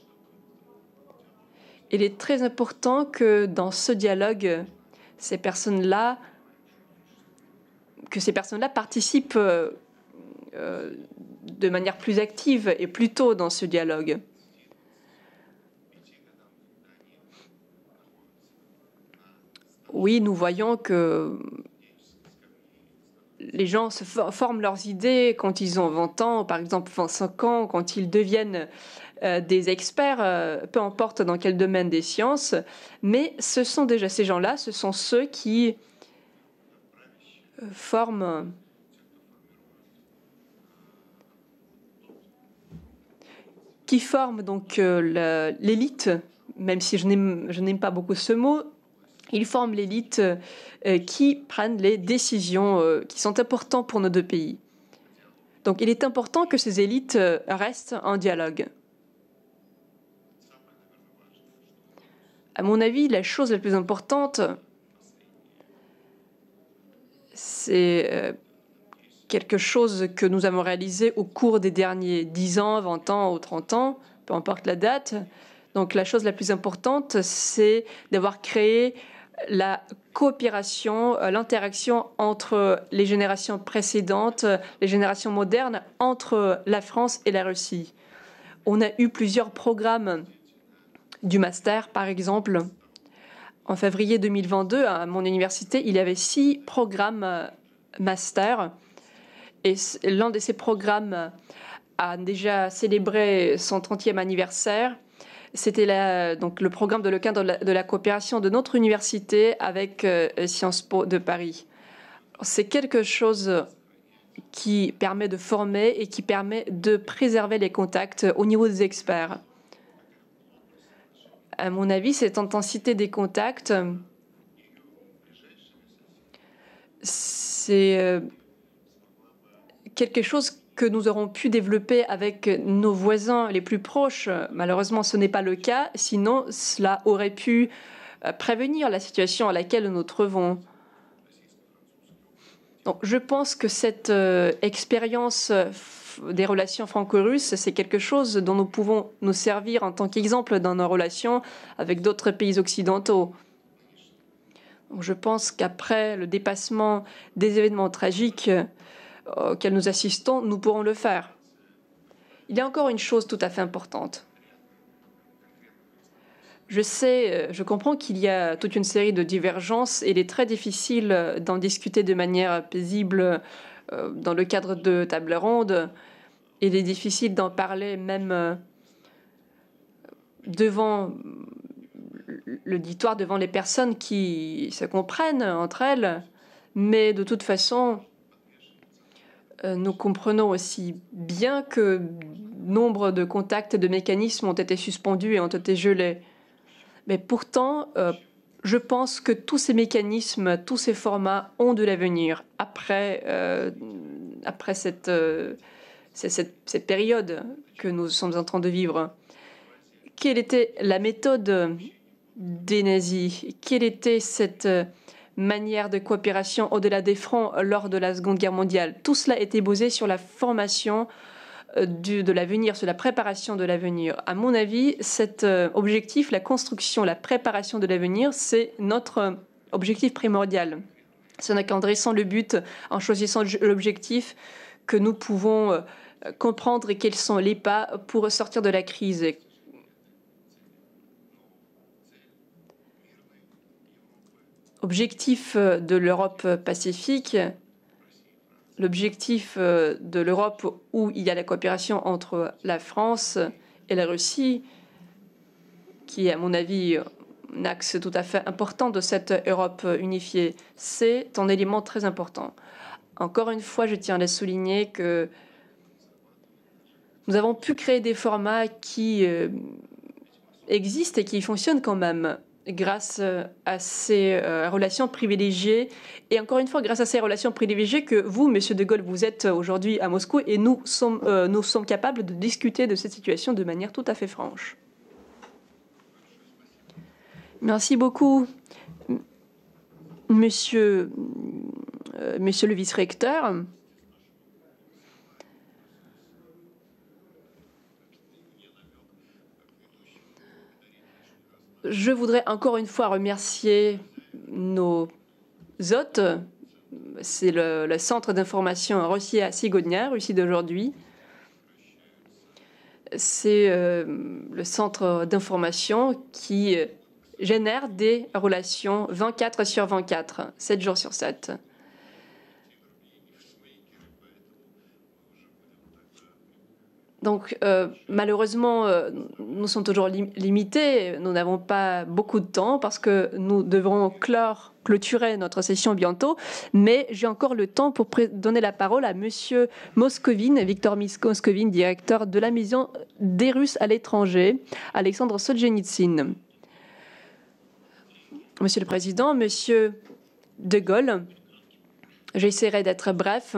Il est très important que dans ce dialogue, ces personnes-là, que ces personnes-là participent euh, de manière plus active et plus tôt dans ce dialogue. oui, nous voyons que les gens se forment leurs idées quand ils ont 20 ans, par exemple 25 ans, quand ils deviennent euh, des experts, euh, peu importe dans quel domaine des sciences, mais ce sont déjà ces gens-là, ce sont ceux qui euh, forment qui forment donc l'élite, même si je n'aime pas beaucoup ce mot, ils forment l'élite euh, qui prennent les décisions euh, qui sont importantes pour nos deux pays. Donc il est important que ces élites euh, restent en dialogue. À mon avis, la chose la plus importante, c'est quelque chose que nous avons réalisé au cours des derniers 10 ans, 20 ans ou 30 ans, peu importe la date. Donc la chose la plus importante, c'est d'avoir créé la coopération, euh, l'interaction entre les générations précédentes, euh, les générations modernes, entre la France et la Russie. On a eu plusieurs programmes du master, par exemple. En février 2022, à mon université, il y avait six programmes euh, master. Et l'un de ces programmes a déjà célébré son 30e anniversaire. C'était donc le programme de e de la, coopération de notre université avec euh, Sciences Po de Paris. C'est quelque chose qui permet de former et qui permet de préserver les contacts au niveau des experts. À mon avis, cette intensité des contacts, c'est euh, quelque chose que nous aurons pu développer avec nos voisins les plus proches. Malheureusement, ce n'est pas le cas, sinon cela aurait pu euh, prévenir la situation à laquelle nous nous trouvons. Donc, je pense que cette euh, expérience euh, des relations franco-russes, c'est quelque chose dont nous pouvons nous servir en tant qu'exemple dans nos relations avec d'autres pays occidentaux. Donc, je pense qu'après le dépassement des événements tragiques, euh, auxquelles nous assistons, nous pourrons le faire. Il y a encore une chose tout à fait importante. Je sais, euh, je comprends qu'il y a toute une série de divergences et il est très difficile euh, d'en discuter de manière paisible dans le cadre de tables rondes. Il est difficile d'en parler même devant l'auditoire, devant les personnes qui se comprennent entre elles. Mais de toute façon, euh, nous comprenons aussi bien que nombre de contacts de mécanismes ont été suspendus et ont été gelés. Mais pourtant, euh, je pense que tous ces mécanismes, tous ces formats ont de l'avenir après, euh, après cette, cette, cette, période que nous sommes en train de vivre. Quelle était la méthode des nazis Quelle était cette manière de coopération au-delà des fronts lors de la Seconde Guerre mondiale. Tout cela était basé sur la formation euh, de l'avenir, sur la préparation de l'avenir. À mon avis, cet euh, objectif, la construction, la préparation de l'avenir, c'est notre euh, objectif primordial. Ce n'est qu'en dressant le but, en choisissant l'objectif, que nous pouvons comprendre quels sont les pas pour sortir de la crise. objectif euh, de l'Europe euh, pacifique, l'objectif euh, de l'Europe où il y a la coopération entre la France et la Russie, qui est à mon avis un axe tout à fait important de cette Europe unifiée, c'est un élément très important. Encore une fois, je tiens à souligner que nous avons pu créer des formats qui existent et qui fonctionnent quand même grâce euh, à ces euh, relations privilégiées et encore une fois grâce à ces relations privilégiées que vous, Monsieur de Gaulle, vous êtes aujourd'hui à Moscou et nous sommes, euh, capables de discuter de cette situation de manière tout à fait franche. Merci beaucoup, Monsieur, monsieur le vice-recteur. Je voudrais encore une fois remercier nos hôtes. C'est le, centre d'information Russie à Sigonia, Russie d'aujourd'hui. C'est euh, le centre d'information qui euh, génère des relations 24 sur 24, 7 jours sur 7. Donc euh, malheureusement, euh, nous sommes toujours limités, nous n'avons pas beaucoup de temps parce que nous devrons clôturer notre session bientôt, mais j'ai encore le temps pour donner la parole à Monsieur Moscovine, Victor Moscovine, directeur de la Maison des Russes à l'étranger, Alexandre Solzhenitsyn. Monsieur le Président, Monsieur De Gaulle, j'essaierai d'être bref,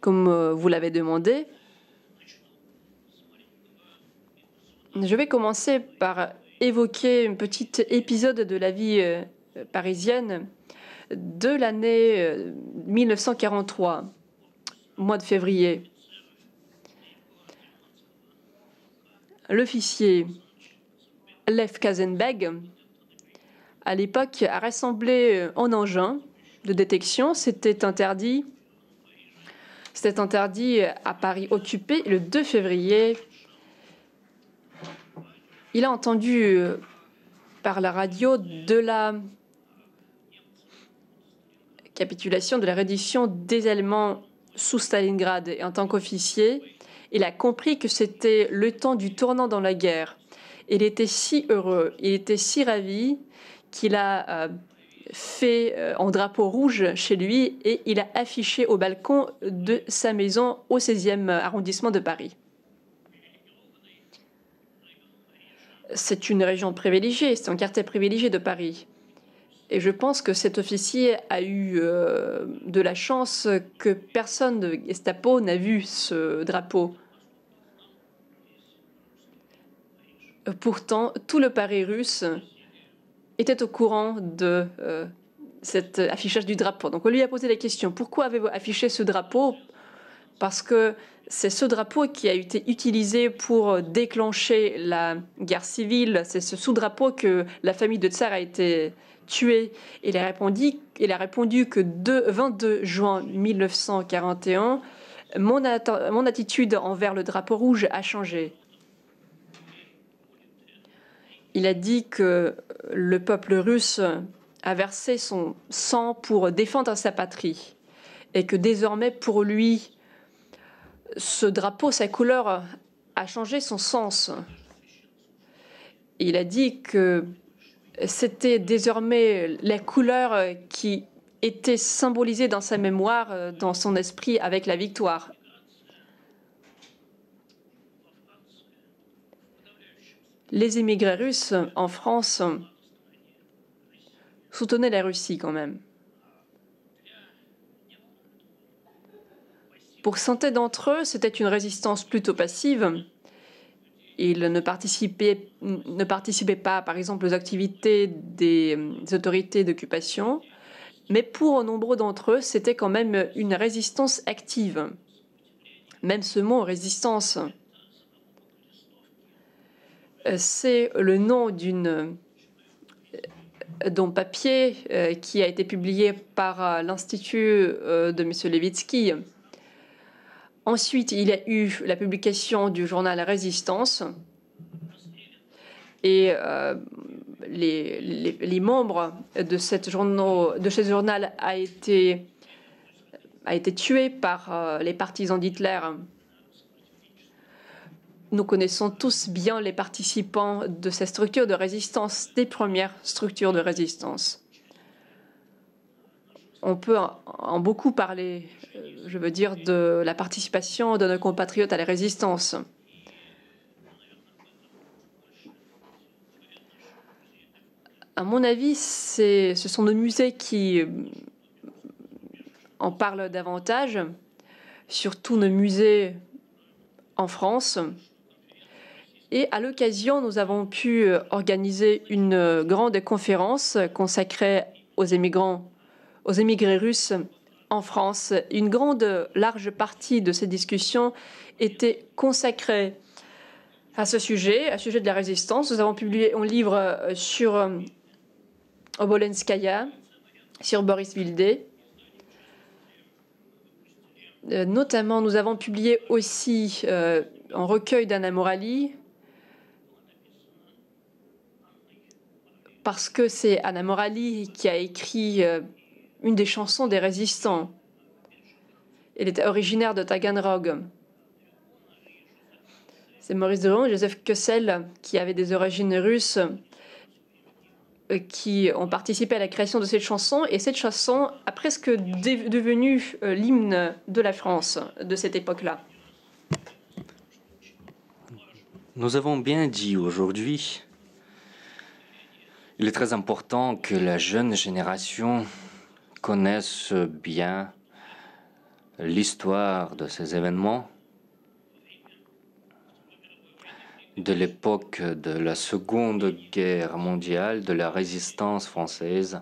comme euh, vous l'avez demandé. Je vais commencer par évoquer un petit épisode de la vie euh, parisienne de l'année 1943, euh, mois de février. L'officier Lef Kazenbeg, à l'époque, a rassemblé en euh, engin de détection. C'était interdit. C'était interdit à Paris occupé le 2 février il a entendu euh, par la radio de la capitulation, de la reddition des Allemands sous Stalingrad. Et en tant qu'officier, il a compris que c'était le temps du tournant dans la guerre. Il était si heureux, il était si ravi qu'il a euh, fait euh, en drapeau rouge chez lui et il a affiché au balcon de sa maison au 16e arrondissement de Paris. c'est une région privilégiée, c'est un quartier privilégié de Paris. Et je pense que cet officier a eu euh, de la chance que personne de Gestapo n'a vu ce drapeau. Pourtant, tout le Paris russe était au courant de euh, cet affichage du drapeau. Donc on lui a posé la question, pourquoi avez-vous affiché ce drapeau Parce que c'est ce drapeau qui a été utilisé pour euh, déclencher la guerre civile. C'est ce sous-drapeau que la famille de Tsar a été tuée. Il a répondu, a répondu que le 22 juin 1941, mon, mon attitude envers le drapeau rouge a changé. Il a dit que le peuple russe a versé son sang pour défendre sa patrie et que désormais pour lui, ce drapeau, sa couleur a changé son sens. Il a dit que c'était désormais la couleur qui était symbolisée dans sa mémoire, dans son esprit, avec la victoire. Les émigrés russes en France soutenaient la Russie quand même. Pour centaines d'entre eux, c'était une résistance plutôt passive. Ils ne participaient, ne participaient pas, par exemple, aux activités des euh, autorités d'occupation, mais pour nombreux d'entre eux, c'était quand même une résistance active. Même ce mot résistance, euh, c'est le nom d'une euh, d'un papier qui a été publié par l'Institut de M. Levitsky Ensuite, il y a eu la publication du journal Résistance et euh, les, membres de, cette de ce journal a été, a tué par euh, les partisans d'Hitler. Nous connaissons tous bien les participants de cette structure de résistance, des premières structures de résistance on peut en, beaucoup parler, euh, je veux dire, de la participation de nos compatriotes à la résistance. À mon avis, ce sont nos musées qui euh, en parlent davantage, surtout nos musées en France. Et à l'occasion, nous avons pu euh, organiser une grande conférence consacrée aux émigrants aux émigrés russes en France. Une grande, large partie de ces discussions était consacrée à ce sujet, à sujet de la résistance. Nous avons publié un livre euh, sur euh, Obolenskaya, sur Boris Vildé. Euh, notamment, nous avons publié aussi un recueil d'Anna Morali, parce que c'est Anna Morali qui a écrit une des chansons des résistants. Elle était originaire de Taganrog. C'est Maurice Durand et Joseph Kessel qui avaient des origines russes euh, qui ont participé à la création de cette chanson. Et cette chanson a presque devenu euh, l'hymne de la France de cette époque-là. Nous avons bien dit aujourd'hui, il est très important que la jeune génération connaissent bien l'histoire de ces événements de l'époque de la Seconde Guerre mondiale, de la résistance française.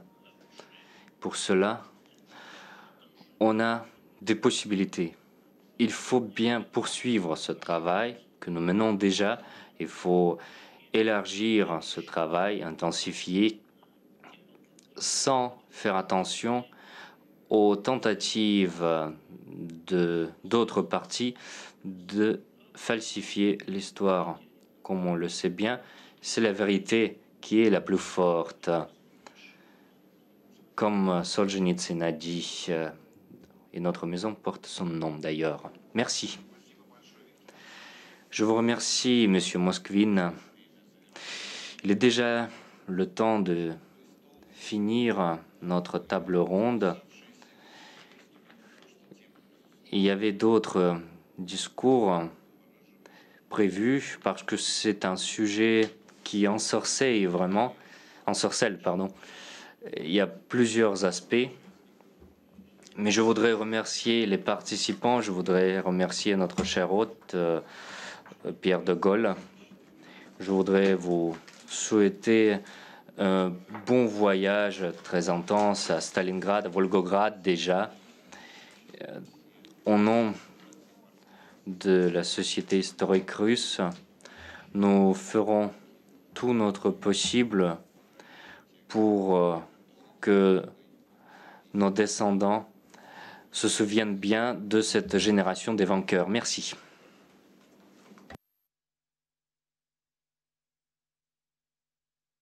Pour cela, on a des possibilités. Il faut bien poursuivre ce travail que nous menons déjà. Il faut élargir ce travail, intensifier, sans faire attention aux tentatives de d'autres partis de falsifier l'histoire. Comme on le sait bien, c'est la vérité qui est la plus forte. Comme Solzhenitsyn a dit, euh, et notre maison porte son nom d'ailleurs. Merci. Je vous remercie, Monsieur Moskvin. Il est déjà le temps de finir notre table ronde, il y avait d'autres discours prévus parce que c'est un sujet qui ensorcelle vraiment, ensorcelle, pardon. Il y a plusieurs aspects, mais je voudrais remercier les participants, je voudrais remercier notre cher hôte euh, Pierre de Gaulle. Je voudrais vous souhaiter un euh, bon voyage très intense à Stalingrad, à Volgograd déjà. Euh, au nom de la société historique russe, nous ferons tout notre possible pour euh, que nos descendants se souviennent bien de cette génération des vainqueurs. Merci.